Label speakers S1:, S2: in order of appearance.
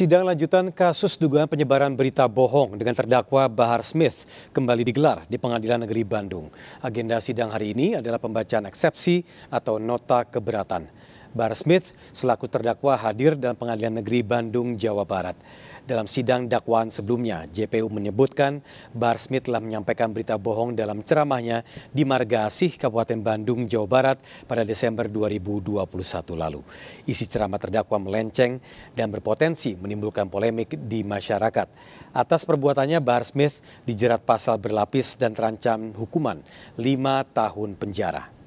S1: Sidang lanjutan kasus dugaan penyebaran berita bohong dengan terdakwa Bahar Smith kembali digelar di Pengadilan Negeri Bandung. Agenda sidang hari ini adalah pembacaan eksepsi atau nota keberatan. Bar Smith selaku terdakwa hadir dalam Pengadilan Negeri Bandung, Jawa Barat. Dalam sidang dakwaan sebelumnya, JPU menyebutkan Bar Smith telah menyampaikan berita bohong dalam ceramahnya di Marga Asih, Kabupaten Bandung, Jawa Barat pada Desember 2021 lalu. Isi ceramah terdakwa melenceng dan berpotensi menimbulkan polemik di masyarakat. Atas perbuatannya, Bar Smith dijerat pasal berlapis dan terancam hukuman 5 tahun penjara.